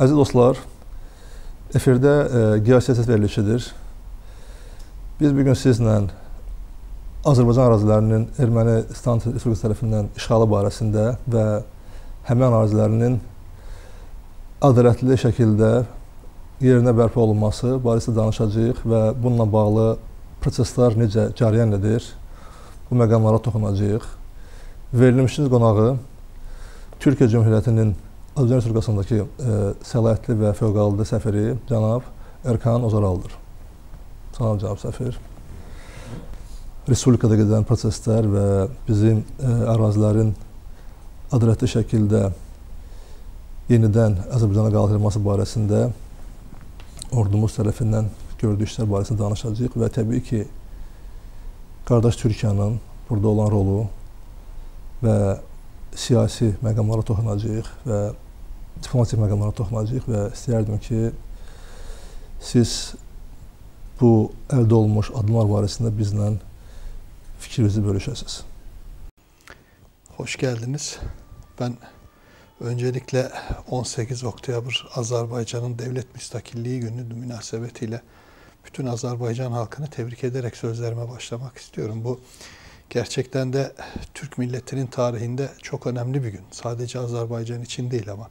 Əziz dostlar, efirdə e, geosiyasət verilişidir. Biz bugün sizlə Azərbaycan ərazilərinin Ermənistan Respublikası tərəfindən işğalı barəsində və həmin ərazilərinin ədalətli şəkildə yerinə bərpa olunması barəsində danışacağıq və bununla bağlı proseslər necə cərəyan edir, bu məqamlara toxunacağıq. Verilmişiniz qonağı Türkiyə Cümhuriyyətinin Özlər Respublikasındakı e, səlahiyyətli və fövqəladə səfiri cənab Erkan Ozaraldır. Cənab cənab səfir. Respublikada gedən proseslər və bizim e, ərazilərin ədalətli şəkildə yenidən Azərbaycana qaytarılması barəsində ordumuz tərəfindən gördüyü işlər barəsində danışacağıq və təbii ki, qardaş Türkiyənin burada olan rolu və siyasi məqamlara toxunacağıq və diplomatik məqamlara toxunacağıq və istəyərdim ki, siz bu əldə olmuş adımlar barəsində bizlə fikrinizi bölüşəsiniz. Xoş gəldiniz. Mən öncelikle 18 oktyabr Azerbaycan'ın devlet müstakilliği günü münasebetiyle bütün Azerbaycan halkını tebrik ederek sözlerime başlamak istiyorum. Bu gerçekten de Türk milletinin tarihinde çok önemli bir gün. Sadece Azerbaycan için değil ama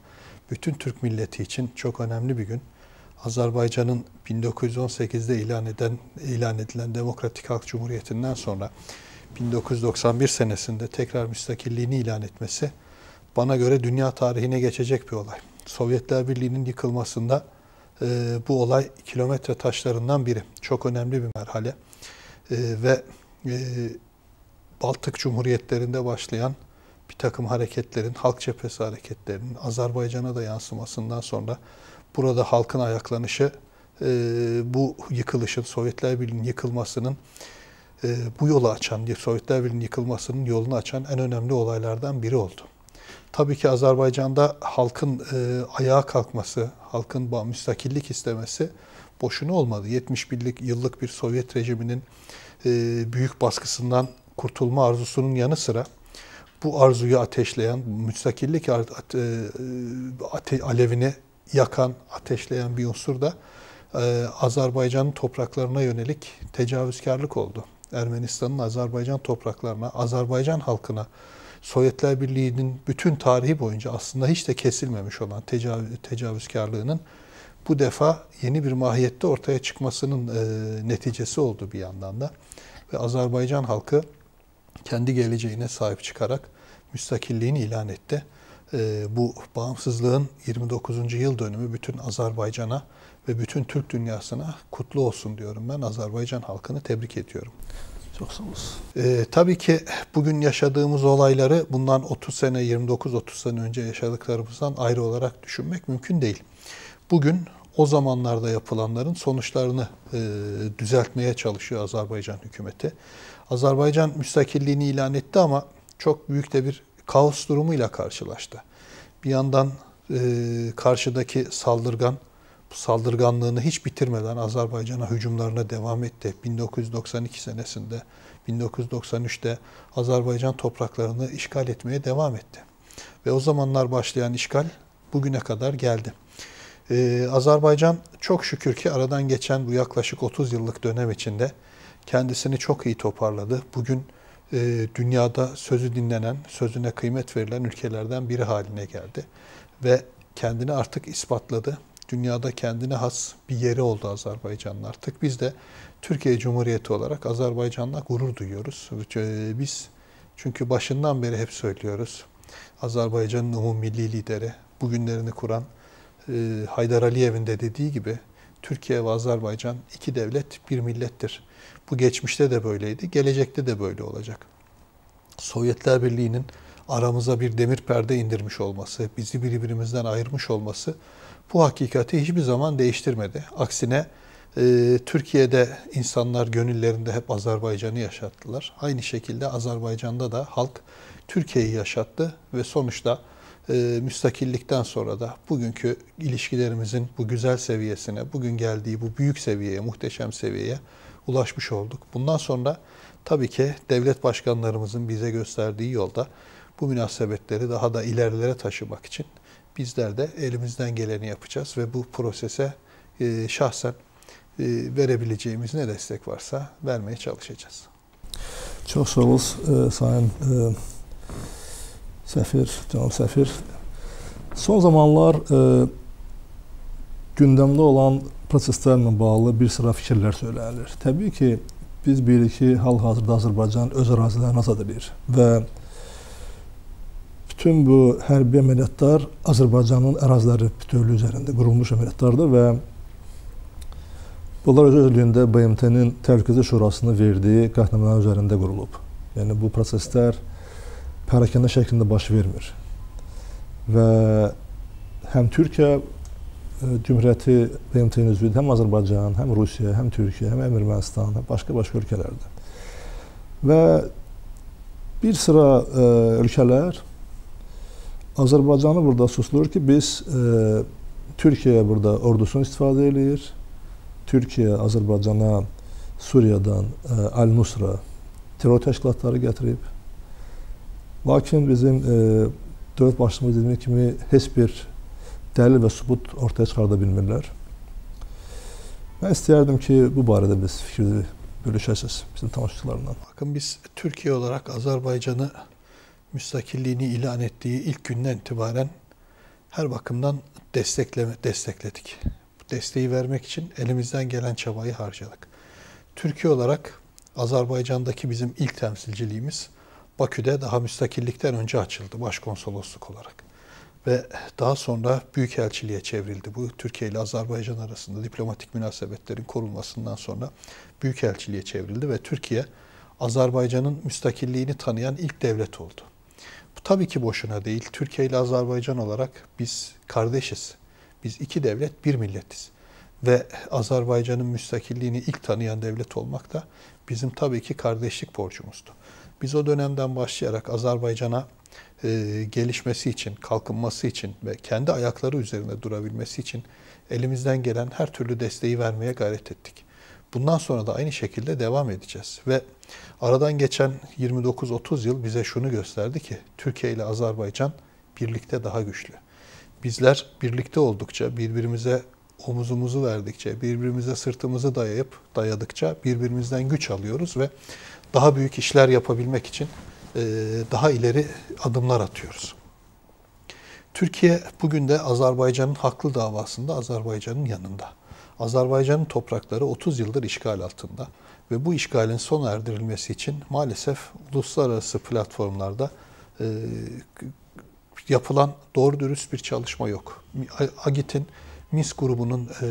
bütün Türk milleti için çok önemli bir gün. Azerbaycan'ın 1918'de ilan eden ilan edilen Demokratik Halk Cumhuriyeti'nden sonra 1991 senesinde tekrar müstakilliğini ilan etmesi bana göre dünya tarihine geçecek bir olay. Sovyetler Birliği'nin yıkılmasında e, bu olay kilometre taşlarından biri. Çok önemli bir merhale. E, ve e, Baltık Cumhuriyetlerinde başlayan bir takım hareketlerin, halk cephesi hareketlerinin Azerbaycan'a da yansımasından sonra burada halkın ayaklanışı, e, bu yıkılışın, Sovyetler Birliği'nin yıkılmasının, e, bu yolu açan, Sovyetler Birliği'nin yıkılmasının yolunu açan en önemli olaylardan biri oldu. Tabii ki Azerbaycan'da halkın e, ayağa kalkması, halkın müstakillik istemesi boşuna olmadı. 71 yıllık bir Sovyet rejiminin e, büyük baskısından kurtulma arzusunun yanı sıra bu arzuyu ateşleyen, müstakillik e, ate, alevini yakan, ateşleyen bir unsur da e, Azerbaycan'ın topraklarına yönelik tecavüzkarlık oldu. Ermenistan'ın Azerbaycan topraklarına, Azerbaycan halkına, Sovyetler Birliği'nin bütün tarihi boyunca aslında hiç de kesilmemiş olan tecavüz, tecavüzkarlığının bu defa yeni bir mahiyette ortaya çıkmasının e, neticesi oldu bir yandan da. Ve Azerbaycan halkı kendi geleceğine sahip çıkarak müstakilliğini ilan etti. Ee, bu bağımsızlığın 29. yıl dönümü bütün Azerbaycan'a ve bütün Türk dünyasına kutlu olsun diyorum ben. Azerbaycan halkını tebrik ediyorum. Çok sağ olasın. Ee, tabii ki bugün yaşadığımız olayları bundan 30 sene, 29-30 sene önce yaşadıklarımızdan ayrı olarak düşünmek mümkün değil. Bugün o zamanlarda yapılanların sonuçlarını e, düzeltmeye çalışıyor Azerbaycan hükümeti. Azerbaycan müstakilliğini ilan etti ama çok büyük de bir kaos durumuyla karşılaştı. Bir yandan e, karşıdaki saldırgan bu saldırganlığını hiç bitirmeden Azerbaycan'a hücumlarına devam etti. 1992 senesinde, 1993'te Azerbaycan topraklarını işgal etmeye devam etti. Ve o zamanlar başlayan işgal bugüne kadar geldi. Ee, Azerbaycan çok şükür ki aradan geçen bu yaklaşık 30 yıllık dönem içinde kendisini çok iyi toparladı. Bugün e, dünyada sözü dinlenen, sözüne kıymet verilen ülkelerden biri haline geldi. Ve kendini artık ispatladı. Dünyada kendine has bir yeri oldu Azerbaycan'ın artık. Biz de Türkiye Cumhuriyeti olarak Azerbaycan'la gurur duyuyoruz. E, biz çünkü başından beri hep söylüyoruz. Azerbaycan'ın umumilli lideri, bugünlerini kuran e, Haydar Aliyev'in de dediği gibi Türkiye ve Azerbaycan iki devlet, bir millettir. Bu geçmişte de böyleydi, gelecekte de böyle olacak. Sovyetler Birliği'nin aramıza bir demir perde indirmiş olması, bizi birbirimizden ayırmış olması bu hakikati hiçbir zaman değiştirmedi. Aksine e, Türkiye'de insanlar gönüllerinde hep Azerbaycan'ı yaşattılar. Aynı şekilde Azerbaycan'da da halk Türkiye'yi yaşattı ve sonuçta e, müstakillikten sonra da bugünkü ilişkilerimizin bu güzel seviyesine, bugün geldiği bu büyük seviyeye, muhteşem seviyeye ulaşmış olduk. Bundan sonra tabii ki devlet başkanlarımızın bize gösterdiği yolda bu münasebetleri daha da ilerilere taşımak için bizler de elimizden geleni yapacağız ve bu prosese e, şahsen e, verebileceğimiz ne destek varsa vermeye çalışacağız. Çox sağ ol, e, Sayın Sefir, Səfir, Sefir, Son zamanlar e, olan proseslərlə bağlı bir sıra fikirlər söylənilir. Təbii ki, biz bilirik ki, hal-hazırda Azərbaycan öz ərazilərini azad edir və bütün bu hərbi əməliyyatlar Azərbaycanın əraziləri bütövlüyü üzərində qurulmuş əməliyyatlardır və bunlar öz özlüyündə BMT-nin Təhlükəsizlik Şurasının verdiyi qətnamələr üzərində qurulub. Yəni bu proseslər pərakəndə şəklində baş vermir. Və həm Türkiyə Cümhuriyyəti BMT-nin üzvüdür. Həm Azərbaycan, həm Rusiya, həm Türkiyə, həm Ermənistan, həm başqa-başqa ölkələrdə. Və bir sıra ə, ölkələr Azərbaycanı burada suslur ki, biz ə, Türkiyə burada ordusunu istifadə eləyir. Türkiyə Azərbaycana Suriyadan Əl-Nusra terror təşkilatları gətirib. Lakin bizim ə, dövlət başçımız dediyimiz kimi heç bir delil ve subut ortaya çıkartabilirler. Ben isterdim ki bu barada biz fikirleri bölüşeceğiz bizim tanıştıklarından. Bakın biz Türkiye olarak Azerbaycan'ı müstakilliğini ilan ettiği ilk günden itibaren her bakımdan destekleme, destekledik. Bu desteği vermek için elimizden gelen çabayı harcadık. Türkiye olarak Azerbaycan'daki bizim ilk temsilciliğimiz Bakü'de daha müstakillikten önce açıldı başkonsolosluk olarak ve daha sonra büyükelçiliğe çevrildi. Bu Türkiye ile Azerbaycan arasında diplomatik münasebetlerin korunmasından sonra büyükelçiliğe çevrildi ve Türkiye Azerbaycan'ın müstakilliğini tanıyan ilk devlet oldu. Bu tabii ki boşuna değil. Türkiye ile Azerbaycan olarak biz kardeşiz. Biz iki devlet, bir milletiz. Ve Azerbaycan'ın müstakilliğini ilk tanıyan devlet olmak da bizim tabii ki kardeşlik borcumuzdu. Biz o dönemden başlayarak Azerbaycan'a e, gelişmesi için, kalkınması için ve kendi ayakları üzerinde durabilmesi için elimizden gelen her türlü desteği vermeye gayret ettik. Bundan sonra da aynı şekilde devam edeceğiz ve aradan geçen 29-30 yıl bize şunu gösterdi ki Türkiye ile Azerbaycan birlikte daha güçlü. Bizler birlikte oldukça, birbirimize omuzumuzu verdikçe, birbirimize sırtımızı dayayıp dayadıkça birbirimizden güç alıyoruz ve daha büyük işler yapabilmek için e, daha ileri adımlar atıyoruz. Türkiye bugün de Azerbaycan'ın haklı davasında Azerbaycan'ın yanında. Azerbaycan'ın toprakları 30 yıldır işgal altında ve bu işgalin sona erdirilmesi için maalesef uluslararası platformlarda e, yapılan doğru dürüst bir çalışma yok. Agit'in Mis grubunun e,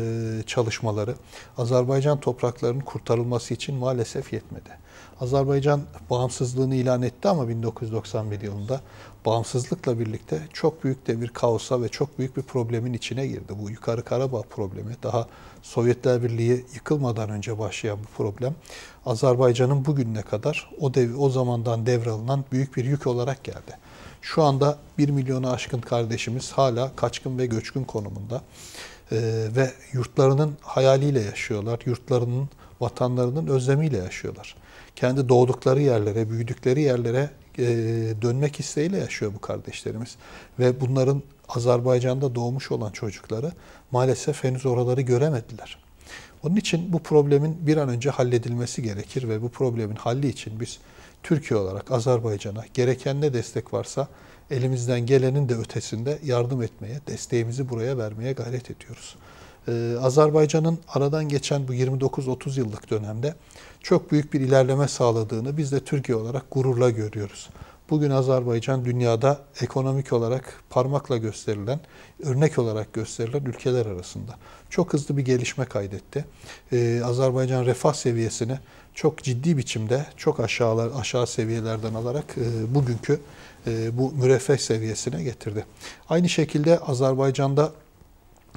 çalışmaları Azerbaycan topraklarının kurtarılması için maalesef yetmedi. Azerbaycan bağımsızlığını ilan etti ama 1991 yılında bağımsızlıkla birlikte çok büyük de bir kaosa ve çok büyük bir problemin içine girdi. Bu Yukarı Karabağ problemi daha Sovyetler Birliği yıkılmadan önce başlayan bu problem Azerbaycan'ın bugüne kadar o dev o zamandan devralınan büyük bir yük olarak geldi. Şu anda 1 milyonu aşkın kardeşimiz hala kaçkın ve göçkün konumunda ee, ve yurtlarının hayaliyle yaşıyorlar. Yurtlarının, vatanlarının özlemiyle yaşıyorlar kendi doğdukları yerlere, büyüdükleri yerlere e, dönmek isteğiyle yaşıyor bu kardeşlerimiz. Ve bunların Azerbaycan'da doğmuş olan çocukları maalesef henüz oraları göremediler. Onun için bu problemin bir an önce halledilmesi gerekir ve bu problemin halli için biz Türkiye olarak Azerbaycan'a gereken ne destek varsa elimizden gelenin de ötesinde yardım etmeye, desteğimizi buraya vermeye gayret ediyoruz. Ee, Azerbaycan'ın aradan geçen bu 29-30 yıllık dönemde çok büyük bir ilerleme sağladığını biz de Türkiye olarak gururla görüyoruz. Bugün Azerbaycan dünyada ekonomik olarak parmakla gösterilen, örnek olarak gösterilen ülkeler arasında. Çok hızlı bir gelişme kaydetti. Ee, Azerbaycan refah seviyesini çok ciddi biçimde çok aşağılar, aşağı seviyelerden alarak e, bugünkü e, bu müreffeh seviyesine getirdi. Aynı şekilde Azerbaycan'da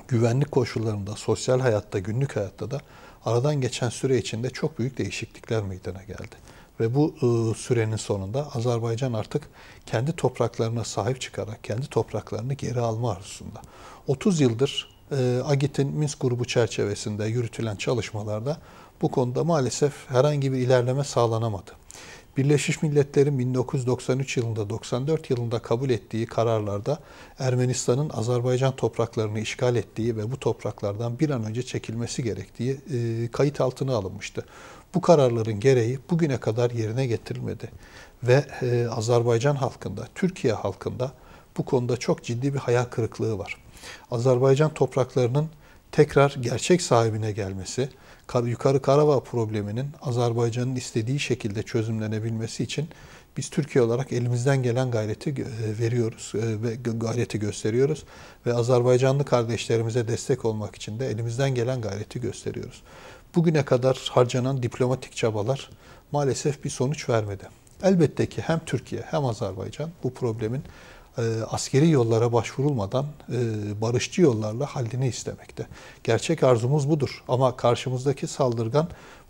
güvenlik koşullarında, sosyal hayatta, günlük hayatta da aradan geçen süre içinde çok büyük değişiklikler meydana geldi. Ve bu ıı, sürenin sonunda Azerbaycan artık kendi topraklarına sahip çıkarak kendi topraklarını geri alma arzusunda. 30 yıldır e, AGİT'in Minsk grubu çerçevesinde yürütülen çalışmalarda bu konuda maalesef herhangi bir ilerleme sağlanamadı. Birleşmiş Milletler'in 1993 yılında 94 yılında kabul ettiği kararlarda Ermenistan'ın Azerbaycan topraklarını işgal ettiği ve bu topraklardan bir an önce çekilmesi gerektiği e, kayıt altına alınmıştı. Bu kararların gereği bugüne kadar yerine getirilmedi ve e, Azerbaycan halkında, Türkiye halkında bu konuda çok ciddi bir hayal kırıklığı var. Azerbaycan topraklarının tekrar gerçek sahibine gelmesi, Yukarı Karabağ probleminin Azerbaycan'ın istediği şekilde çözümlenebilmesi için biz Türkiye olarak elimizden gelen gayreti e, veriyoruz e, ve gayreti gösteriyoruz ve Azerbaycanlı kardeşlerimize destek olmak için de elimizden gelen gayreti gösteriyoruz. Bugüne kadar harcanan diplomatik çabalar maalesef bir sonuç vermedi. Elbette ki hem Türkiye hem Azerbaycan bu problemin e, askeri yollara başvurulmadan e, barışçı yollarla halini istemekte. Gerçek arzumuz budur ama karşımızdaki saldırgan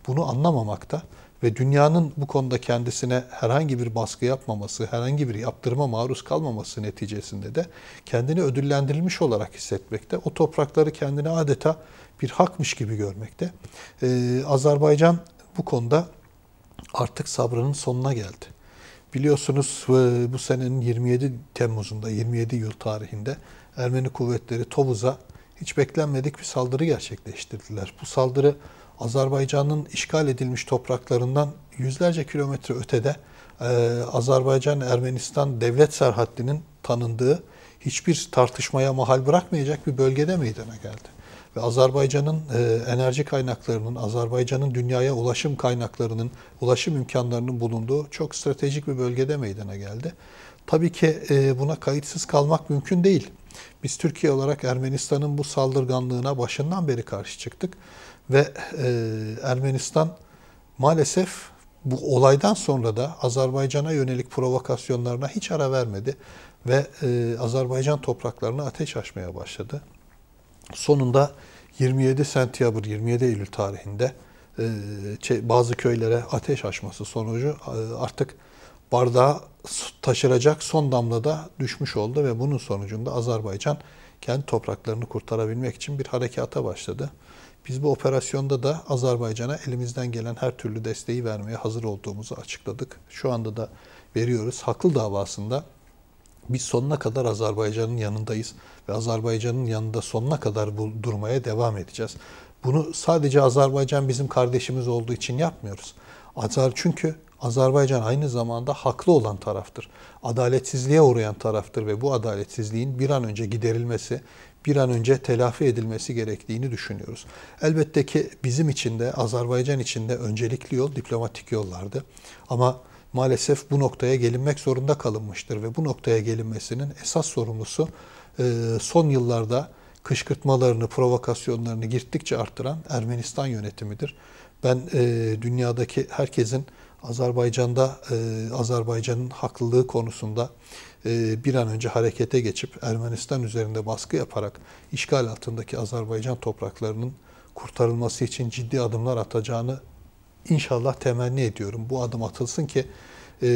bunu anlamamakta ve dünyanın bu konuda kendisine herhangi bir baskı yapmaması, herhangi bir yaptırıma maruz kalmaması neticesinde de kendini ödüllendirilmiş olarak hissetmekte. O toprakları kendine adeta bir hakmış gibi görmekte. Ee, Azerbaycan bu konuda artık sabrının sonuna geldi. Biliyorsunuz e, bu senenin 27 Temmuz'unda, 27 yıl tarihinde Ermeni kuvvetleri Tovuz'a hiç beklenmedik bir saldırı gerçekleştirdiler. Bu saldırı Azerbaycan'ın işgal edilmiş topraklarından yüzlerce kilometre ötede e, Azerbaycan-Ermenistan devlet serhattinin tanındığı hiçbir tartışmaya mahal bırakmayacak bir bölgede meydana geldi ve Azerbaycan'ın e, enerji kaynaklarının, Azerbaycan'ın dünyaya ulaşım kaynaklarının, ulaşım imkanlarının bulunduğu çok stratejik bir bölgede meydana geldi. Tabii ki e, buna kayıtsız kalmak mümkün değil. Biz Türkiye olarak Ermenistan'ın bu saldırganlığına başından beri karşı çıktık ve e, Ermenistan maalesef bu olaydan sonra da Azerbaycan'a yönelik provokasyonlarına hiç ara vermedi ve e, Azerbaycan topraklarına ateş açmaya başladı. Sonunda 27 sentiyabr 27 Eylül tarihinde e, bazı köylere ateş açması sonucu e, artık bardağı taşıracak son damla da düşmüş oldu ve bunun sonucunda Azerbaycan kendi topraklarını kurtarabilmek için bir harekata başladı. Biz bu operasyonda da Azerbaycan'a elimizden gelen her türlü desteği vermeye hazır olduğumuzu açıkladık. Şu anda da veriyoruz. Haklı davasında biz sonuna kadar Azerbaycan'ın yanındayız ve Azerbaycan'ın yanında sonuna kadar bu durmaya devam edeceğiz. Bunu sadece Azerbaycan bizim kardeşimiz olduğu için yapmıyoruz. Azer çünkü Azerbaycan aynı zamanda haklı olan taraftır. Adaletsizliğe uğrayan taraftır ve bu adaletsizliğin bir an önce giderilmesi, bir an önce telafi edilmesi gerektiğini düşünüyoruz. Elbette ki bizim için de Azerbaycan için de öncelikli yol diplomatik yollardı. Ama maalesef bu noktaya gelinmek zorunda kalınmıştır ve bu noktaya gelinmesinin esas sorumlusu e, son yıllarda kışkırtmalarını, provokasyonlarını girdikçe arttıran Ermenistan yönetimidir. Ben e, dünyadaki herkesin Azerbaycan'da e, Azerbaycan'ın haklılığı konusunda bir an önce harekete geçip Ermenistan üzerinde baskı yaparak işgal altındaki Azerbaycan topraklarının kurtarılması için ciddi adımlar atacağını inşallah temenni ediyorum. Bu adım atılsın ki e,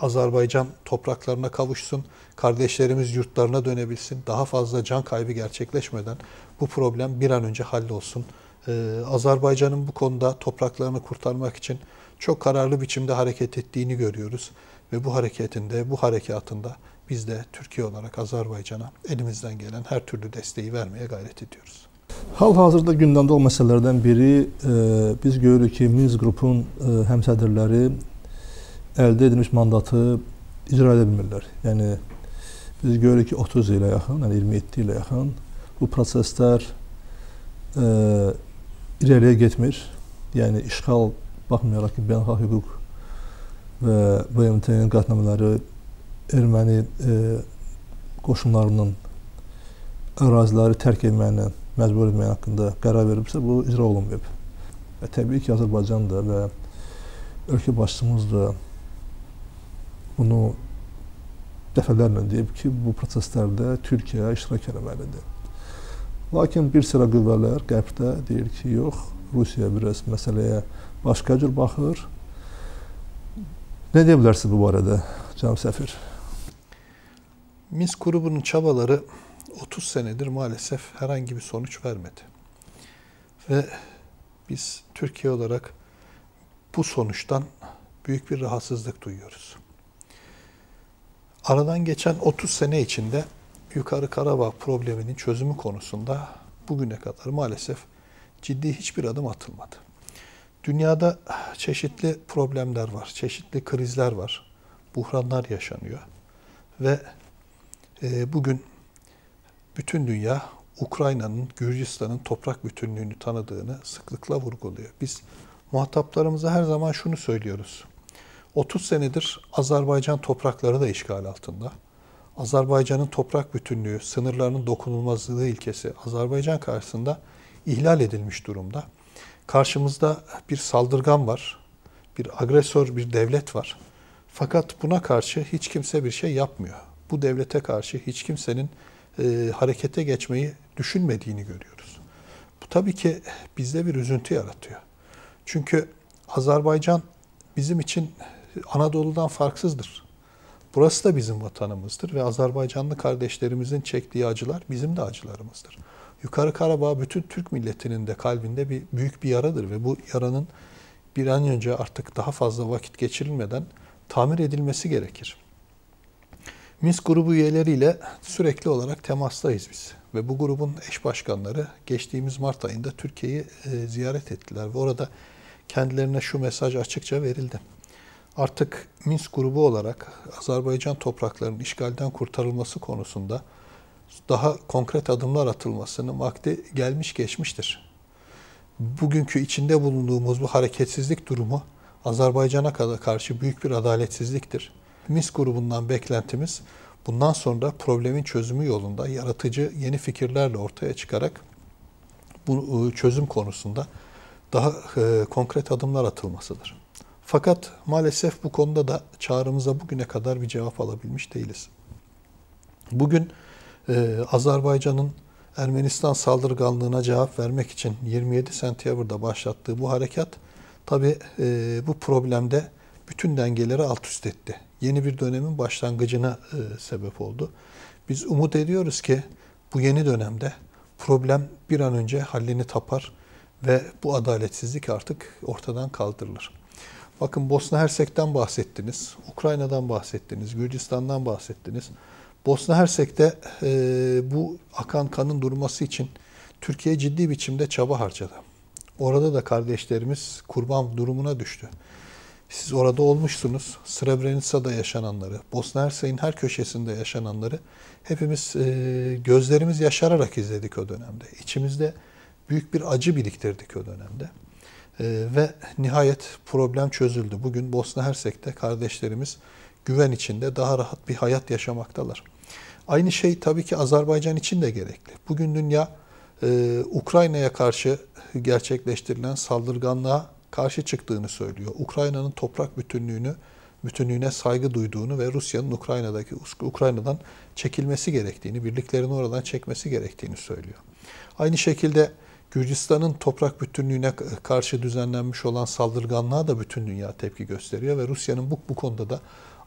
Azerbaycan topraklarına kavuşsun, kardeşlerimiz yurtlarına dönebilsin, daha fazla can kaybı gerçekleşmeden bu problem bir an önce hallolsun. E, Azerbaycan'ın bu konuda topraklarını kurtarmak için çok kararlı biçimde hareket ettiğini görüyoruz ve bu hareketinde, bu harekatında biz de Türkiye olarak Azerbaycan'a elimizden gelen her türlü desteği vermeye gayret ediyoruz. Hal-hazırda gündəmdə olan məsələlərdən biri e, biz görürük ki, Minsk qrupun e, həmsədrləri əldə edilmiş mandatı icra edə bilmirlər. Yəni biz görürük ki, 30 ilə yaxın, yəni 27 ilə yaxın bu proseslər e, irəliyə getmir. Yəni işğal baxmayaraq ki, beynəlxalq hüquq və BMT-nin qətnamələri erməni e, qoşunlarının əraziləri tərk etməklə məcbur etmək haqqında qərar veribsə, bu icra olunmayıb. Və təbii ki, Azərbaycan da və ölkə başçımız da bunu dəfələrlə deyib ki, bu proseslərdə Türkiyə iştirak etməlidir. Lakin bir sıra qüvvələr qərbdə deyir ki, yox, Rusiya biraz məsələyə başqa cür baxır. Nə deyə bilərsiniz bu barədə, cənab səfir? Minsk qrupunun çabaları 30 senedir maalesef herhangi bir sonuç vermedi. Ve biz Türkiye olarak bu sonuçtan büyük bir rahatsızlık duyuyoruz. Aradan geçen 30 sene içinde Yukarı Karabağ probleminin çözümü konusunda bugüne kadar maalesef ciddi hiçbir adım atılmadı. Dünyada çeşitli problemler var, çeşitli krizler var, buhranlar yaşanıyor ve e, bugün bütün dünya Ukrayna'nın, Gürcistan'ın toprak bütünlüğünü tanıdığını sıklıkla vurguluyor. Biz muhataplarımıza her zaman şunu söylüyoruz. 30 senedir Azerbaycan toprakları da işgal altında. Azerbaycan'ın toprak bütünlüğü, sınırlarının dokunulmazlığı ilkesi Azerbaycan karşısında ihlal edilmiş durumda. Karşımızda bir saldırgan var, bir agresör bir devlet var. Fakat buna karşı hiç kimse bir şey yapmıyor. Bu devlete karşı hiç kimsenin e, harekete geçmeyi düşünmediğini görüyoruz. Bu tabii ki bizde bir üzüntü yaratıyor. Çünkü Azerbaycan bizim için Anadolu'dan farksızdır. Burası da bizim vatanımızdır ve Azerbaycanlı kardeşlerimizin çektiği acılar bizim de acılarımızdır. Yukarı Karabağ bütün Türk milletinin de kalbinde bir büyük bir yaradır ve bu yaranın bir an önce artık daha fazla vakit geçirilmeden tamir edilmesi gerekir. MIS grubu üyeleriyle sürekli olarak temastayız biz. Ve bu grubun eş başkanları geçtiğimiz Mart ayında Türkiye'yi e, ziyaret ettiler. Ve orada kendilerine şu mesaj açıkça verildi. Artık Minsk grubu olarak Azerbaycan topraklarının işgalden kurtarılması konusunda daha konkret adımlar atılmasının vakti gelmiş geçmiştir. Bugünkü içinde bulunduğumuz bu hareketsizlik durumu Azerbaycan'a karşı büyük bir adaletsizliktir MIS grubundan beklentimiz bundan sonra problemin çözümü yolunda yaratıcı yeni fikirlerle ortaya çıkarak bu e, çözüm konusunda daha e, konkret adımlar atılmasıdır. Fakat maalesef bu konuda da çağrımıza bugüne kadar bir cevap alabilmiş değiliz. Bugün e, Azerbaycan'ın Ermenistan saldırganlığına cevap vermek için 27 Sentyabr'da başlattığı bu harekat tabi e, bu problemde bütün dengeleri alt üst etti yeni bir dönemin başlangıcına e, sebep oldu. Biz umut ediyoruz ki bu yeni dönemde problem bir an önce hallini tapar ve bu adaletsizlik artık ortadan kaldırılır. Bakın Bosna Hersek'ten bahsettiniz, Ukrayna'dan bahsettiniz, Gürcistan'dan bahsettiniz. Bosna Hersek'te e, bu akan kanın durması için Türkiye ciddi biçimde çaba harcadı. Orada da kardeşlerimiz kurban durumuna düştü. Siz orada olmuşsunuz. Srebrenica'da yaşananları, Bosna Hersek'in her köşesinde yaşananları hepimiz e, gözlerimiz yaşararak izledik o dönemde. İçimizde büyük bir acı biriktirdik o dönemde. E, ve nihayet problem çözüldü. Bugün Bosna Hersek'te kardeşlerimiz güven içinde daha rahat bir hayat yaşamaktalar. Aynı şey tabii ki Azerbaycan için de gerekli. Bugün dünya e, Ukrayna'ya karşı gerçekleştirilen saldırganlığa karşı çıktığını söylüyor. Ukrayna'nın toprak bütünlüğünü bütünlüğüne saygı duyduğunu ve Rusya'nın Ukrayna'daki Ukrayna'dan çekilmesi gerektiğini, birliklerini oradan çekmesi gerektiğini söylüyor. Aynı şekilde Gürcistan'ın toprak bütünlüğüne karşı düzenlenmiş olan saldırganlığa da bütün dünya tepki gösteriyor ve Rusya'nın bu, bu konuda da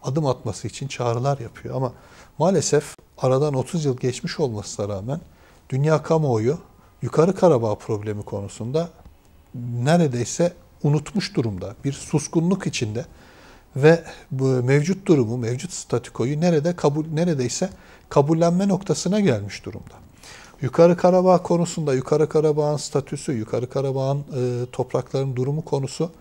adım atması için çağrılar yapıyor. Ama maalesef aradan 30 yıl geçmiş olmasına rağmen dünya kamuoyu Yukarı Karabağ problemi konusunda neredeyse unutmuş durumda, bir suskunluk içinde ve bu mevcut durumu, mevcut statikoyu nerede kabul neredeyse kabullenme noktasına gelmiş durumda. Yukarı Karabağ konusunda Yukarı Karabağ'ın statüsü, Yukarı Karabağ'ın e, toprakların durumu konusu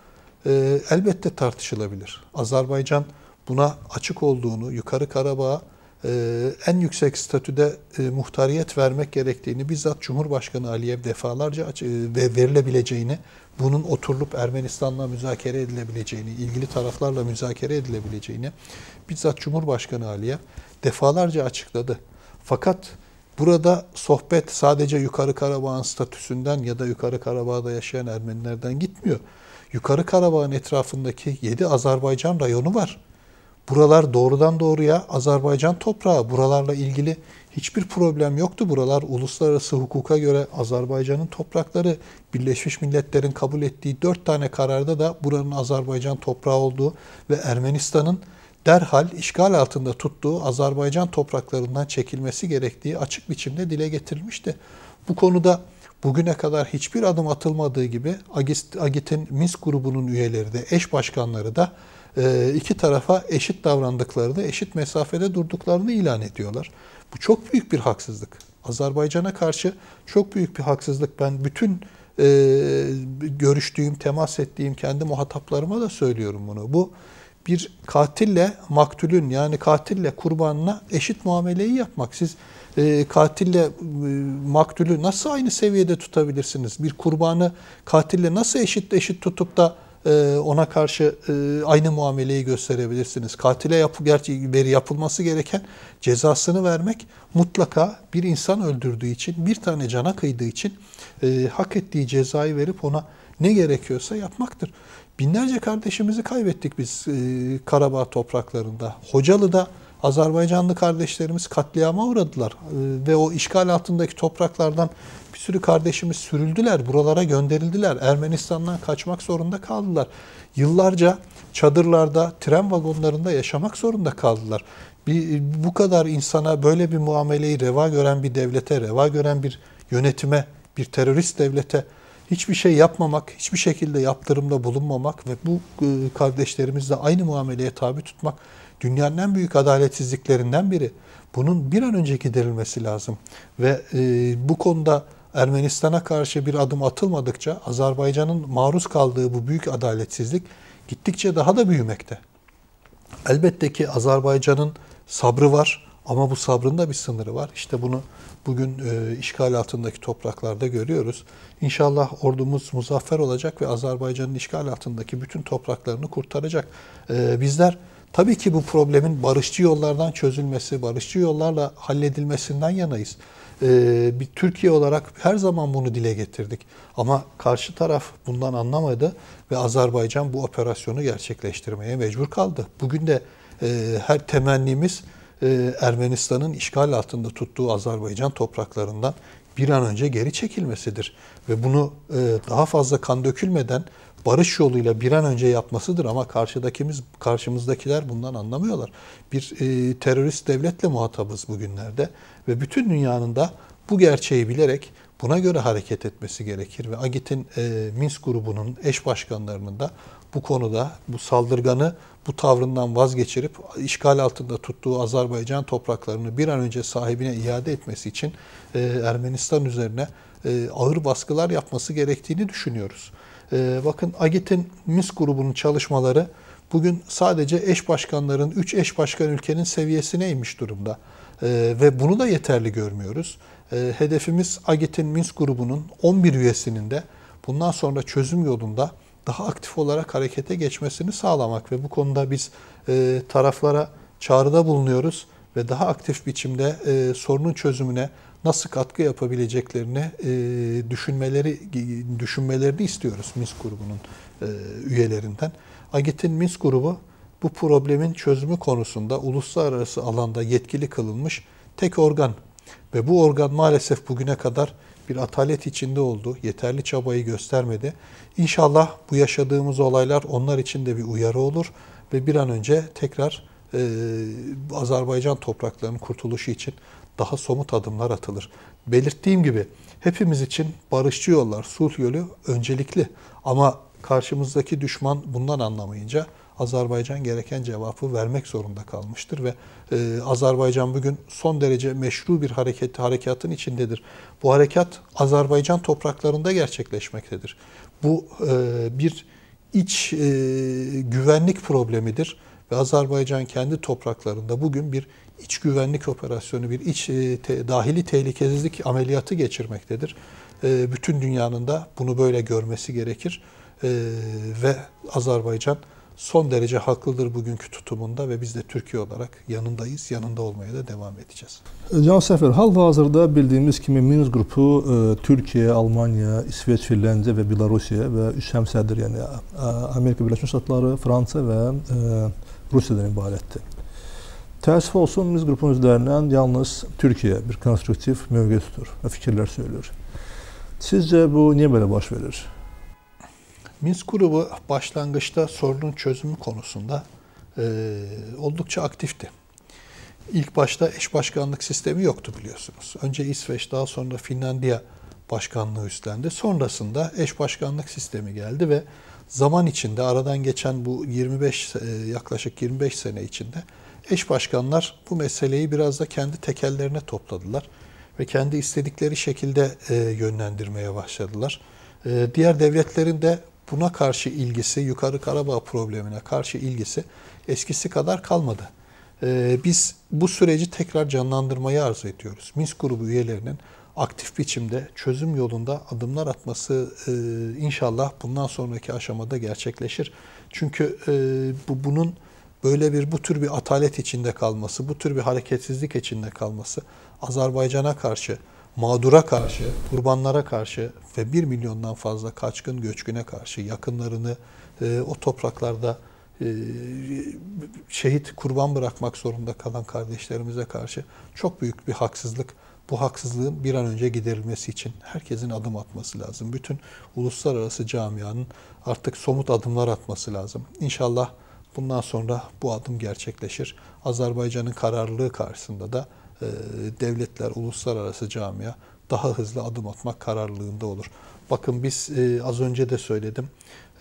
e, elbette tartışılabilir. Azerbaycan buna açık olduğunu, Yukarı Karabağ'a ee, en yüksek statüde e, muhtariyet vermek gerektiğini bizzat Cumhurbaşkanı Aliyev defalarca e, ve verilebileceğini, bunun oturulup Ermenistan'la müzakere edilebileceğini, ilgili taraflarla müzakere edilebileceğini bizzat Cumhurbaşkanı Aliyev defalarca açıkladı. Fakat burada sohbet sadece Yukarı Karabağ'ın statüsünden ya da Yukarı Karabağ'da yaşayan Ermenilerden gitmiyor. Yukarı Karabağ'ın etrafındaki 7 Azerbaycan rayonu var. Buralar doğrudan doğruya Azerbaycan toprağı. Buralarla ilgili hiçbir problem yoktu. Buralar uluslararası hukuka göre Azerbaycan'ın toprakları. Birleşmiş Milletler'in kabul ettiği dört tane kararda da buranın Azerbaycan toprağı olduğu ve Ermenistan'ın derhal işgal altında tuttuğu Azerbaycan topraklarından çekilmesi gerektiği açık biçimde dile getirilmişti. Bu konuda bugüne kadar hiçbir adım atılmadığı gibi Agit'in Minsk grubunun üyeleri de eş başkanları da ee, iki tarafa eşit davrandıklarını, eşit mesafede durduklarını ilan ediyorlar. Bu çok büyük bir haksızlık. Azerbaycan'a karşı çok büyük bir haksızlık. Ben bütün e, görüştüğüm, temas ettiğim kendi muhataplarıma da söylüyorum bunu. Bu bir katille maktulün yani katille kurbanına eşit muameleyi yapmak. Siz e, katille e, maktulü nasıl aynı seviyede tutabilirsiniz? Bir kurbanı katille nasıl eşit eşit tutup da ee, ona karşı e, aynı muameleyi gösterebilirsiniz. Katile yapı, gerçi veri yapılması gereken cezasını vermek mutlaka bir insan öldürdüğü için, bir tane cana kıydığı için e, hak ettiği cezayı verip ona ne gerekiyorsa yapmaktır. Binlerce kardeşimizi kaybettik biz e, Karabağ topraklarında. Hocalı'da Azerbaycanlı kardeşlerimiz katliama uğradılar ve o işgal altındaki topraklardan sürü kardeşimiz sürüldüler, buralara gönderildiler. Ermenistan'dan kaçmak zorunda kaldılar. Yıllarca çadırlarda, tren vagonlarında yaşamak zorunda kaldılar. Bir, bu kadar insana böyle bir muameleyi reva gören bir devlete, reva gören bir yönetime, bir terörist devlete hiçbir şey yapmamak, hiçbir şekilde yaptırımda bulunmamak ve bu e, kardeşlerimizle aynı muameleye tabi tutmak dünyanın en büyük adaletsizliklerinden biri. Bunun bir an önce giderilmesi lazım ve e, bu konuda Ermenistan'a karşı bir adım atılmadıkça Azerbaycan'ın maruz kaldığı bu büyük adaletsizlik gittikçe daha da büyümekte. Elbette ki Azerbaycan'ın sabrı var ama bu sabrın da bir sınırı var. İşte bunu bugün e, işgal altındaki topraklarda görüyoruz. İnşallah ordumuz muzaffer olacak ve Azerbaycan'ın işgal altındaki bütün topraklarını kurtaracak. E, bizler tabii ki bu problemin barışçı yollardan çözülmesi, barışçı yollarla halledilmesinden yanayız. Ee, bir Türkiye olarak her zaman bunu dile getirdik. Ama karşı taraf bundan anlamadı ve Azerbaycan bu operasyonu gerçekleştirmeye mecbur kaldı. Bugün de e, her temennimiz e, Ermenistan'ın işgal altında tuttuğu Azerbaycan topraklarından bir an önce geri çekilmesidir. Ve bunu e, daha fazla kan dökülmeden barış yoluyla bir an önce yapmasıdır ama karşıdakimiz karşımızdakiler bundan anlamıyorlar. Bir e, terörist devletle muhatabız bugünlerde ve bütün dünyanın da bu gerçeği bilerek buna göre hareket etmesi gerekir ve Agit'in e, Minsk grubunun eş başkanlarının da bu konuda bu saldırganı bu tavrından vazgeçirip işgal altında tuttuğu Azerbaycan topraklarını bir an önce sahibine iade etmesi için e, Ermenistan üzerine e, ağır baskılar yapması gerektiğini düşünüyoruz. E, bakın Agit'in Minsk grubunun çalışmaları bugün sadece eş başkanların 3 eş başkan ülkenin seviyesine inmiş durumda. E, ve bunu da yeterli görmüyoruz. E, hedefimiz Agit'in Minsk grubunun 11 üyesinin de bundan sonra çözüm yolunda daha aktif olarak harekete geçmesini sağlamak ve bu konuda biz e, taraflara çağrıda bulunuyoruz ve daha aktif biçimde e, sorunun çözümüne nasıl katkı yapabileceklerini e, düşünmeleri düşünmelerini istiyoruz Minsk grubunun e, üyelerinden. Agit'in Minsk grubu bu problemin çözümü konusunda uluslararası alanda yetkili kılınmış tek organ ve bu organ maalesef bugüne kadar bir atalet içinde oldu, yeterli çabayı göstermedi. İnşallah bu yaşadığımız olaylar onlar için de bir uyarı olur ve bir an önce tekrar e, Azerbaycan topraklarının kurtuluşu için daha somut adımlar atılır. Belirttiğim gibi hepimiz için barışçı yollar, sulh yolu öncelikli ama karşımızdaki düşman bundan anlamayınca Azerbaycan gereken cevabı vermek zorunda kalmıştır ve e, Azerbaycan bugün son derece meşru bir hareket harekatın içindedir. Bu harekat Azerbaycan topraklarında gerçekleşmektedir. Bu e, bir iç e, güvenlik problemidir ve Azerbaycan kendi topraklarında bugün bir iç güvenlik operasyonu, bir iç e, te, dahili tehlikesizlik ameliyatı geçirmektedir. E, bütün dünyanın da bunu böyle görmesi gerekir e, ve Azerbaycan son derece haklıdır bugünkü tutumunda ve biz de Türkiye olarak yanındayız, yanında olmaya da devam edeceğiz. Can Sefer, hal-hazırda bildiğimiz kimi Minsk grubu e, Türkiye, Almanya, İsveç, Finlandiya ve Bilarusya ve üç həmsədir, yəni e, Amerika Birləşmiş Ştatları, Fransa və e, Rusiyadan ibarətdir. Təəssüf olsun, Minsk qrupunun üzvlərindən yalnız Türkiyə bir konstruktiv mövqe tutur və fikirlər söylür. Sizcə bu niyə belə baş verir? Minsk grubu başlangıçta sorunun çözümü konusunda e, oldukça aktifti. İlk başta eş başkanlık sistemi yoktu biliyorsunuz. Önce İsveç, daha sonra Finlandiya başkanlığı üstlendi. Sonrasında eş başkanlık sistemi geldi ve zaman içinde aradan geçen bu 25 e, yaklaşık 25 sene içinde eş başkanlar bu meseleyi biraz da kendi tekellerine topladılar ve kendi istedikleri şekilde e, yönlendirmeye başladılar. E, diğer devletlerin de buna karşı ilgisi, Yukarı Karabağ problemine karşı ilgisi eskisi kadar kalmadı. Ee, biz bu süreci tekrar canlandırmayı arzu ediyoruz. Minsk grubu üyelerinin aktif biçimde çözüm yolunda adımlar atması e, inşallah bundan sonraki aşamada gerçekleşir. Çünkü e, bu bunun böyle bir bu tür bir atalet içinde kalması, bu tür bir hareketsizlik içinde kalması Azerbaycan'a karşı mağdura karşı, kurbanlara karşı ve bir milyondan fazla kaçkın göçküne karşı yakınlarını e, o topraklarda e, şehit kurban bırakmak zorunda kalan kardeşlerimize karşı çok büyük bir haksızlık. Bu haksızlığın bir an önce giderilmesi için herkesin adım atması lazım. Bütün uluslararası camianın artık somut adımlar atması lazım. İnşallah bundan sonra bu adım gerçekleşir. Azerbaycan'ın kararlılığı karşısında da e, devletler, uluslararası camia daha hızlı adım atmak kararlılığında olur. Bakın biz e, az önce de söyledim.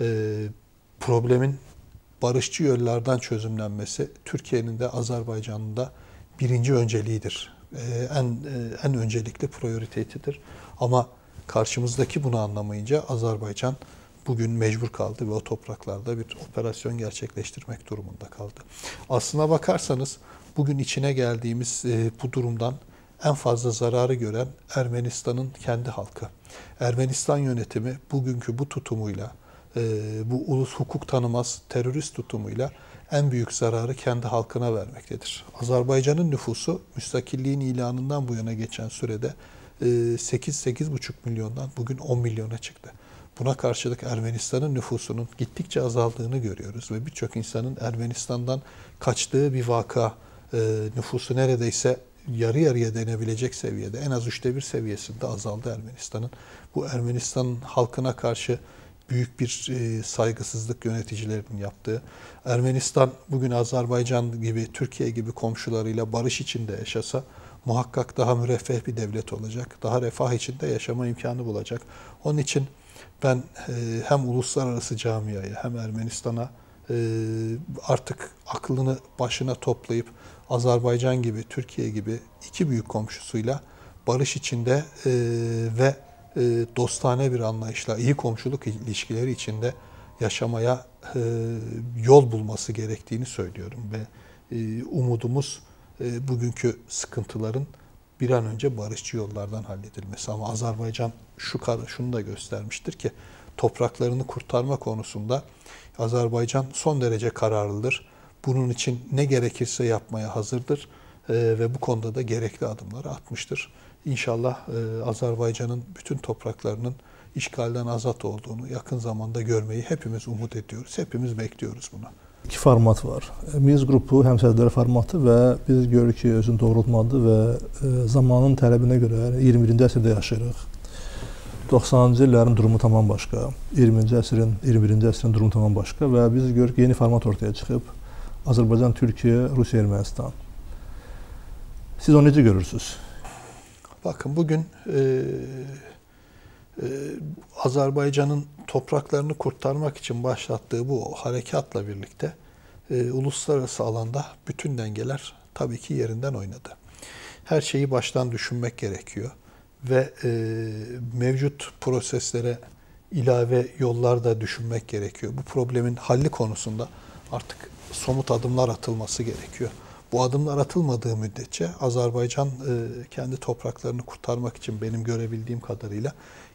E, problemin barışçı yollardan çözümlenmesi Türkiye'nin de Azerbaycan'ın da birinci önceliğidir. en en öncelikli prioritetidir. Ama karşımızdaki bunu anlamayınca Azerbaycan bugün mecbur kaldı ve o topraklarda bir operasyon gerçekleştirmek durumunda kaldı. Aslına bakarsanız bugün içine geldiğimiz e, bu durumdan en fazla zararı gören Ermenistan'ın kendi halkı. Ermenistan yönetimi bugünkü bu tutumuyla, e, bu ulus hukuk tanımaz terörist tutumuyla en büyük zararı kendi halkına vermektedir. Azerbaycan'ın nüfusu müstakilliğin ilanından bu yana geçen sürede 8-8,5 e, milyondan bugün 10 milyona çıktı. Buna karşılık Ermenistan'ın nüfusunun gittikçe azaldığını görüyoruz ve birçok insanın Ermenistan'dan kaçtığı bir vaka e, nüfusu neredeyse yarı yarıya denebilecek seviyede en az üçte bir seviyesinde azaldı Ermenistan'ın. Bu Ermenistan halkına karşı büyük bir e, saygısızlık yöneticilerinin yaptığı. Ermenistan bugün Azerbaycan gibi, Türkiye gibi komşularıyla barış içinde yaşasa muhakkak daha müreffeh bir devlet olacak. Daha refah içinde yaşama imkanı bulacak. Onun için ben e, hem uluslararası camiaya hem Ermenistan'a ee, artık aklını başına toplayıp Azerbaycan gibi, Türkiye gibi iki büyük komşusuyla barış içinde e, ve e, dostane bir anlayışla, iyi komşuluk ilişkileri içinde yaşamaya e, yol bulması gerektiğini söylüyorum ve umudumuz bugünkü sıkıntıların bir an önce barışçı yollardan halledilmesi. Ama Azerbaycan şu kadar şunu da göstermiştir ki topraklarını kurtarma konusunda Azerbaycan son derece kararlıdır. Bunun için ne gerekirse yapmaya hazırdır e, ve bu konuda da gerekli adımları atmıştır. İnşallah e, Azerbaycan'ın bütün topraklarının işgalden azat olduğunu yakın zamanda görmeyi hepimiz umut ediyoruz. Hepimiz bekliyoruz bunu. İki format var. Minsk qrupu həmsədrlər formatı ve biz görürük ki, özünü doğrultmadı ve e, zamanın talebine göre 21-ci əsrdə yaşayırıq. 90-cı illərin durumu tamam başqa, 20-ci əsrin, 21-ci əsrin durumu tamam başqa və biz görürük yeni format ortaya çıxıb. Azərbaycan, Türkiyə, Rusiya, Ermənistan. Siz onu necə görürsünüz? Bakın bugün e, e, Azerbaycan'ın topraklarını kurtarmak için başlattığı bu harekatla birlikte e, uluslararası alanda bütün dengeler tabii ki yerinden oynadı. Her şeyi baştan düşünmek gerekiyor ve e, mevcut proseslere ilave yollar da düşünmek gerekiyor. Bu problemin halli konusunda artık somut adımlar atılması gerekiyor. Bu adımlar atılmadığı müddetçe Azerbaycan e, kendi topraklarını kurtarmak için benim görebildiğim kadarıyla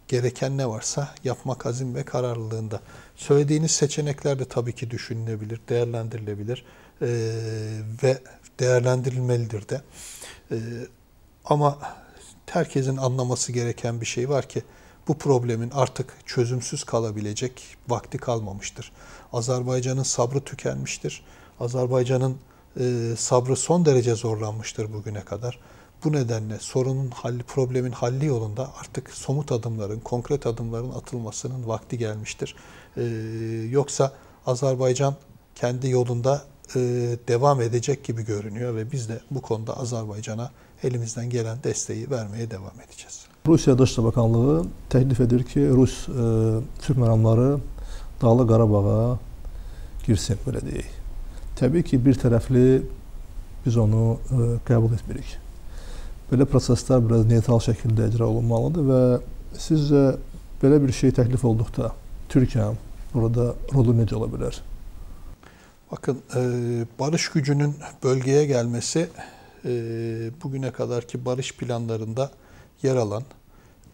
gereken ne varsa yapmak azim ve kararlılığında. Söylediğiniz seçenekler de tabii ki düşünülebilir, değerlendirilebilir e, ve değerlendirilmelidir de. E, ama herkesin anlaması gereken bir şey var ki bu problemin artık çözümsüz kalabilecek vakti kalmamıştır. Azerbaycan'ın sabrı tükenmiştir. Azerbaycan'ın e, sabrı son derece zorlanmıştır bugüne kadar. Bu nedenle sorunun halli, problemin halli yolunda artık somut adımların, konkret adımların atılmasının vakti gelmiştir. E, yoksa Azerbaycan kendi yolunda e, devam edecek gibi görünüyor ve biz de bu konuda Azerbaycan'a elimizdən gələn dəstəyi verməyə davam edəcəz. Rusiya Dışişlər Bakanlığı təklif edir ki, Rus e, türk məramları Dağlı Qarabağa girsin, belə deyək. Təbii ki, bir tərəfli biz onu e, qəbul etmirik. Belə proseslər biraz neytral şəkildə icra olunmalıdır və sizcə belə bir şey təklif olduqda Türkiyə burada rolu necə ola bilər? Bakın, e, barış gücünün bölgəyə gəlməsi e, bugüne kadarki barış planlarında yer alan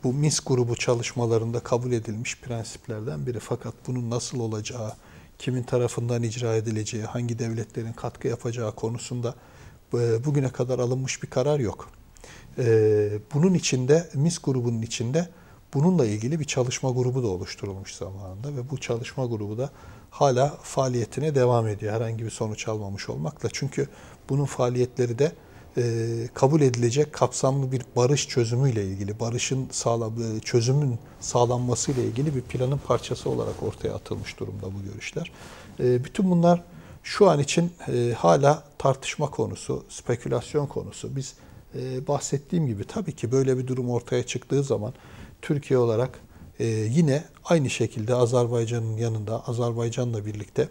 bu Minsk grubu çalışmalarında kabul edilmiş prensiplerden biri. Fakat bunun nasıl olacağı, kimin tarafından icra edileceği, hangi devletlerin katkı yapacağı konusunda e, bugüne kadar alınmış bir karar yok. E, bunun içinde, Minsk grubunun içinde bununla ilgili bir çalışma grubu da oluşturulmuş zamanında ve bu çalışma grubu da hala faaliyetine devam ediyor. Herhangi bir sonuç almamış olmakla. Çünkü bunun faaliyetleri de e, kabul edilecek kapsamlı bir barış çözümüyle ilgili, barışın sağla, e, çözümün ile ilgili bir planın parçası olarak ortaya atılmış durumda bu görüşler. E, bütün bunlar şu an için e, hala tartışma konusu, spekülasyon konusu. Biz e, bahsettiğim gibi tabii ki böyle bir durum ortaya çıktığı zaman Türkiye olarak e, yine aynı şekilde Azerbaycan'ın yanında, Azerbaycan'la birlikte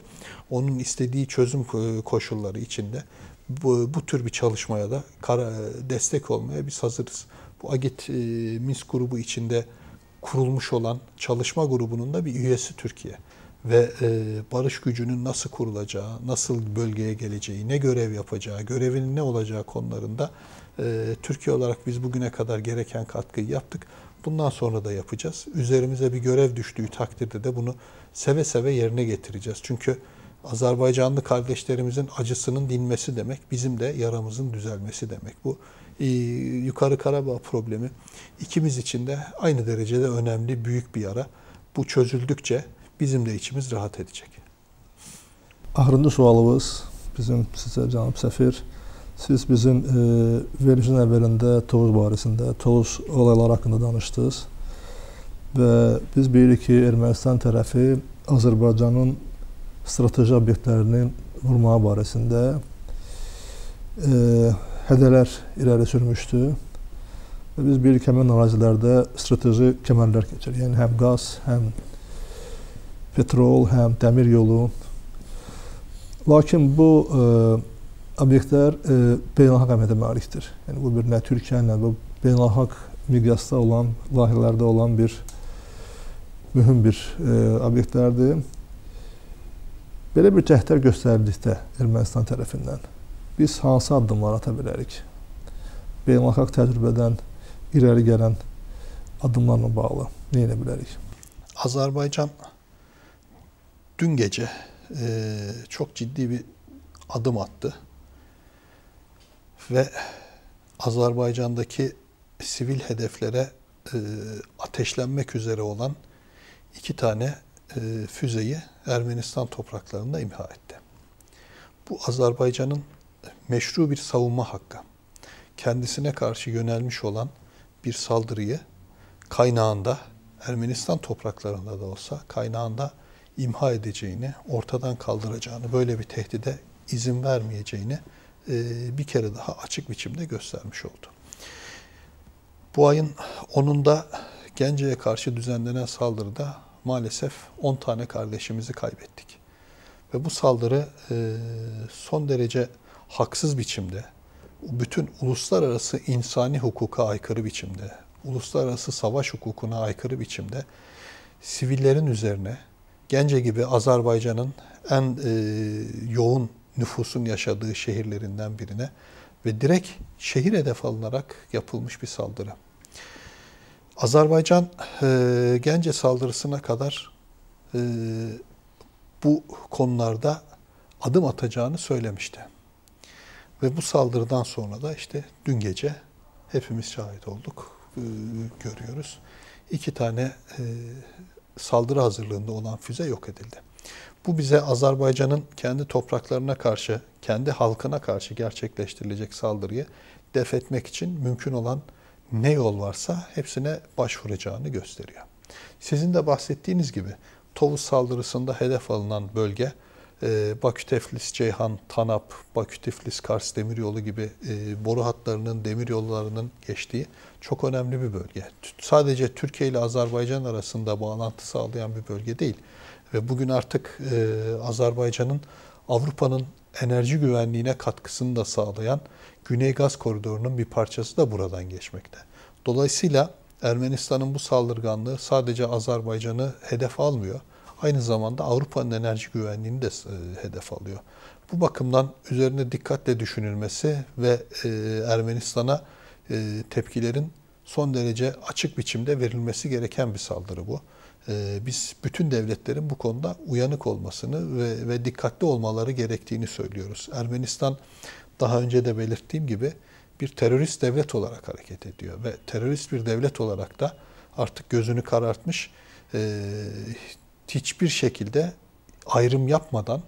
onun istediği çözüm e, koşulları içinde bu, bu tür bir çalışmaya da kara, e, destek olmaya biz hazırız. Bu Agit e, e, Minsk grubu içinde kurulmuş olan çalışma grubunun da bir üyesi Türkiye. Ve e, barış gücünün nasıl kurulacağı, nasıl bölgeye geleceği, ne görev yapacağı, görevinin ne olacağı konularında e, Türkiye olarak biz bugüne kadar gereken katkıyı yaptık. Bundan sonra da yapacağız. Üzerimize bir görev düştüğü takdirde de bunu seve seve yerine getireceğiz. Çünkü Azerbaycanlı kardeşlerimizin acısının dinmesi demek, bizim de yaramızın düzelmesi demek. Bu e, Yukarı Karabağ problemi ikimiz için de aynı derecede önemli, büyük bir yara. Bu çözüldükçe bizim de içimiz rahat edecek. Ahırıncı sualımız bizim size Canım sefir. Siz bizim e, verilişin əvvəlində Tovuz barəsində, Tovuz olayları haqqında danışdınız. Və biz bilirik ki, Ermenistan tarafı Azerbaycan'ın strateji obyektlərini vurmağa barəsində e, hədələr irəli sürmüşdü. Və biz bir kəmən ərazilərdə strateji kəmərlər keçirik. Yəni həm qaz, həm petrol, həm dəmir yolu. Lakin bu e, obyektlər e, beynəlxalq əhəmiyyətə malikdir. Yəni bu bir nə Türkiyə, nə bu beynəlxalq miqyasda olan, layihələrdə olan bir mühüm bir e, obyektlərdir. Belə bir cəhdlər göstərildikdə Ermənistan tərəfindən biz hansı addımlar ata bilərik? Beynəlxalq təcrübədən irəli gələn addımlarla bağlı nə edə bilərik? Azərbaycan dün gecə e, çox ciddi bir adım attı ve Azerbaycan'daki sivil hedeflere e, ateşlenmek üzere olan iki tane e, füzeyi Ermenistan topraklarında imha etti. Bu Azerbaycan'ın meşru bir savunma hakkı. Kendisine karşı yönelmiş olan bir saldırıyı kaynağında Ermenistan topraklarında da olsa kaynağında imha edeceğini, ortadan kaldıracağını, böyle bir tehdide izin vermeyeceğini e, bir kere daha açık biçimde göstermiş oldu. Bu ayın 10'unda Gence'ye karşı düzenlenen saldırıda maalesef 10 tane kardeşimizi kaybettik. Ve bu saldırı e, son derece haksız biçimde, bütün uluslararası insani hukuka aykırı biçimde, uluslararası savaş hukukuna aykırı biçimde sivillerin üzerine Gence gibi Azerbaycan'ın en e, yoğun nüfusun yaşadığı şehirlerinden birine ve direkt şehir hedef alınarak yapılmış bir saldırı. Azerbaycan e, Gence saldırısına kadar e, bu konularda adım atacağını söylemişti. Ve bu saldırıdan sonra da işte dün gece hepimiz şahit olduk, e, görüyoruz. İki tane e, saldırı hazırlığında olan füze yok edildi. Bu bize Azerbaycan'ın kendi topraklarına karşı, kendi halkına karşı gerçekleştirilecek saldırıyı def etmek için mümkün olan ne yol varsa hepsine başvuracağını gösteriyor. Sizin de bahsettiğiniz gibi Tovuz saldırısında hedef alınan bölge e, Bakü-Teflis, Ceyhan, Tanap, Bakü-Tiflis, Kars demiryolu gibi e, boru hatlarının, demiryollarının geçtiği çok önemli bir bölge. Sadece Türkiye ile Azerbaycan arasında bağlantı sağlayan bir bölge değil. Ve bugün artık e, Azerbaycan'ın Avrupa'nın enerji güvenliğine katkısını da sağlayan Güney Gaz Koridoru'nun bir parçası da buradan geçmekte. Dolayısıyla Ermenistan'ın bu saldırganlığı sadece Azerbaycan'ı hedef almıyor. Aynı zamanda Avrupa'nın enerji güvenliğini de e, hedef alıyor. Bu bakımdan üzerine dikkatle düşünülmesi ve e, Ermenistan'a e, tepkilerin son derece açık biçimde verilmesi gereken bir saldırı bu. Ee, biz bütün devletlerin bu konuda uyanık olmasını ve, ve dikkatli olmaları gerektiğini söylüyoruz. Ermenistan daha önce de belirttiğim gibi bir terörist devlet olarak hareket ediyor ve terörist bir devlet olarak da artık gözünü karartmış e, hiçbir şekilde ayrım yapmadan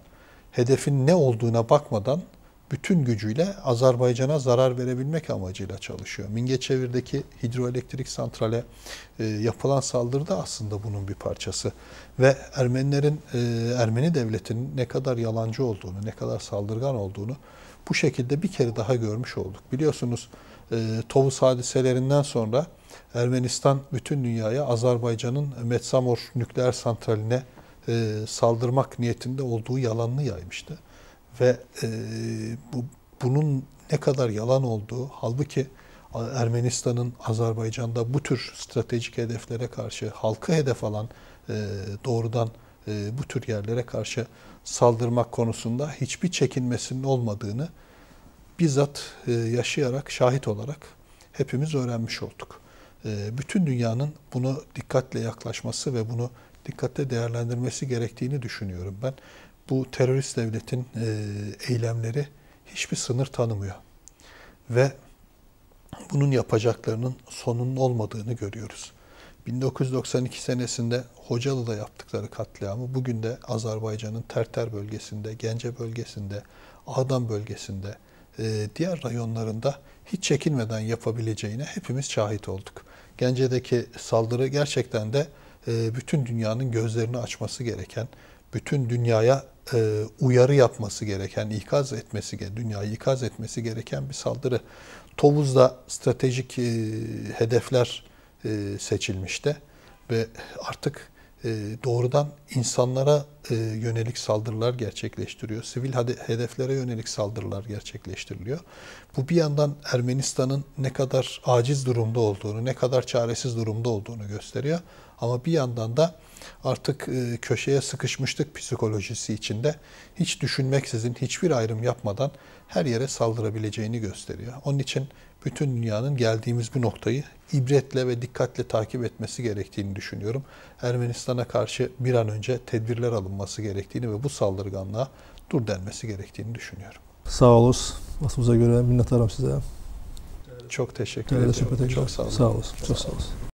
hedefin ne olduğuna bakmadan bütün gücüyle Azerbaycan'a zarar verebilmek amacıyla çalışıyor. Mingeçevir'deki hidroelektrik santrale e, yapılan saldırı da aslında bunun bir parçası. Ve Ermenilerin, e, Ermeni devletinin ne kadar yalancı olduğunu, ne kadar saldırgan olduğunu bu şekilde bir kere daha görmüş olduk. Biliyorsunuz e, Tovuz hadiselerinden sonra Ermenistan bütün dünyaya Azerbaycan'ın Metsamor nükleer santraline e, saldırmak niyetinde olduğu yalanını yaymıştı. Ve e, bu bunun ne kadar yalan olduğu, halbuki Ermenistan'ın Azerbaycan'da bu tür stratejik hedeflere karşı, halkı hedef alan e, doğrudan e, bu tür yerlere karşı saldırmak konusunda hiçbir çekinmesinin olmadığını bizzat e, yaşayarak, şahit olarak hepimiz öğrenmiş olduk. E, bütün dünyanın bunu dikkatle yaklaşması ve bunu dikkatle değerlendirmesi gerektiğini düşünüyorum ben bu terörist devletin e, eylemleri hiçbir sınır tanımıyor. Ve bunun yapacaklarının sonunun olmadığını görüyoruz. 1992 senesinde Hocalı'da yaptıkları katliamı bugün de Azerbaycan'ın Terter bölgesinde, Gence bölgesinde, Adam bölgesinde, e, diğer rayonlarında hiç çekinmeden yapabileceğine hepimiz şahit olduk. Gence'deki saldırı gerçekten de e, bütün dünyanın gözlerini açması gereken, bütün dünyaya e, uyarı yapması gereken, ikaz etmesi gereken, dünyayı ikaz etmesi gereken bir saldırı. Tovuz'da stratejik e, hedefler e, seçilmişte ve artık e, doğrudan insanlara e, yönelik saldırılar gerçekleştiriyor. Sivil hedeflere yönelik saldırılar gerçekleştiriliyor. Bu bir yandan Ermenistan'ın ne kadar aciz durumda olduğunu, ne kadar çaresiz durumda olduğunu gösteriyor. Ama bir yandan da artık e, köşeye sıkışmıştık psikolojisi içinde. Hiç düşünmeksizin, hiçbir ayrım yapmadan her yere saldırabileceğini gösteriyor. Onun için bütün dünyanın geldiğimiz bu noktayı ibretle ve dikkatle takip etmesi gerektiğini düşünüyorum. Ermenistan'a karşı bir an önce tedbirler alınması gerektiğini ve bu saldırganlığa dur denmesi gerektiğini düşünüyorum. Sağ olos. Basımıza göre minnettarım size. Çok teşekkür ederim. Çok sağ olun. Sağ olasın. Çok sağ olasın.